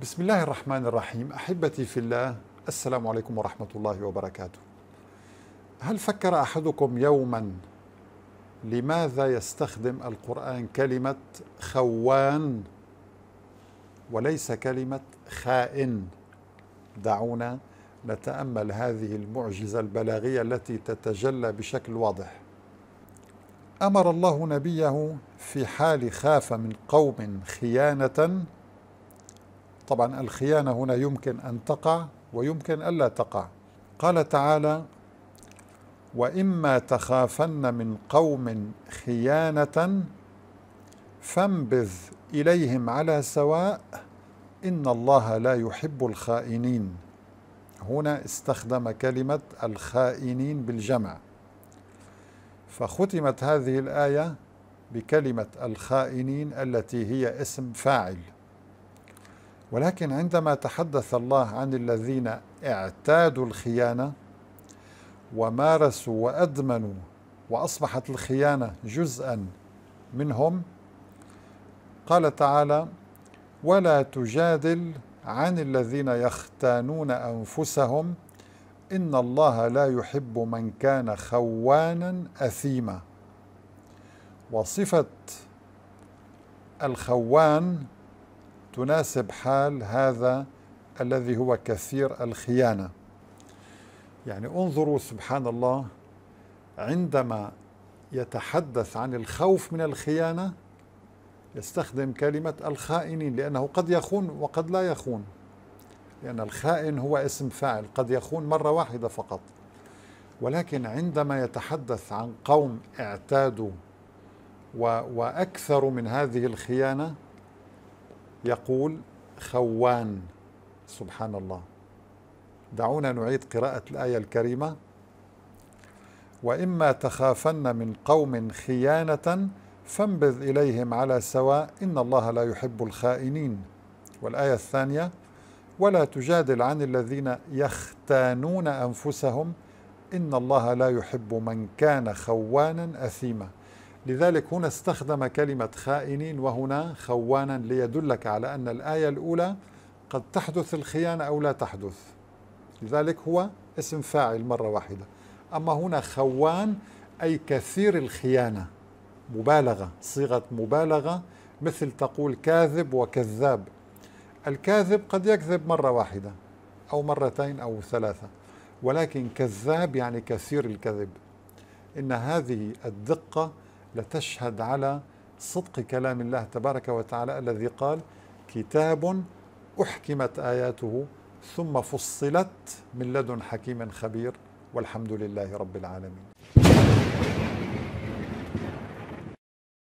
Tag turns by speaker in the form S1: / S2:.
S1: بسم الله الرحمن الرحيم احبتي في الله السلام عليكم ورحمه الله وبركاته هل فكر احدكم يوما لماذا يستخدم القران كلمه خوان وليس كلمه خائن دعونا نتامل هذه المعجزه البلاغيه التي تتجلى بشكل واضح امر الله نبيه في حال خاف من قوم خيانه طبعا الخيانة هنا يمكن أن تقع ويمكن ألا تقع قال تعالى وإما تخافن من قوم خيانة فانبذ إليهم على سواء إن الله لا يحب الخائنين هنا استخدم كلمة الخائنين بالجمع فختمت هذه الآية بكلمة الخائنين التي هي اسم فاعل ولكن عندما تحدث الله عن الذين اعتادوا الخيانه ومارسوا وادمنوا واصبحت الخيانه جزءا منهم قال تعالى ولا تجادل عن الذين يختانون انفسهم ان الله لا يحب من كان خوانا اثيما وصفه الخوان تناسب حال هذا الذي هو كثير الخيانة يعني انظروا سبحان الله عندما يتحدث عن الخوف من الخيانة يستخدم كلمة الخائنين لأنه قد يخون وقد لا يخون لأن الخائن هو اسم فاعل قد يخون مرة واحدة فقط ولكن عندما يتحدث عن قوم اعتادوا وأكثروا من هذه الخيانة يقول خوان سبحان الله دعونا نعيد قراءة الآية الكريمة وإما تخافن من قوم خيانة فانبذ إليهم على سواء إن الله لا يحب الخائنين والآية الثانية ولا تجادل عن الذين يختانون أنفسهم إن الله لا يحب من كان خوانا أثيما لذلك هنا استخدم كلمة خائنين وهنا خوانا ليدلك على أن الآية الأولى قد تحدث الخيانة أو لا تحدث لذلك هو اسم فاعل مرة واحدة أما هنا خوان أي كثير الخيانة مبالغة صيغة مبالغة مثل تقول كاذب وكذاب الكاذب قد يكذب مرة واحدة أو مرتين أو ثلاثة ولكن كذاب يعني كثير الكذب إن هذه الدقة لتشهد على صدق كلام الله تبارك وتعالى الذي قال كتاب أحكمت آياته ثم فصلت من لدن حكيم خبير والحمد لله رب العالمين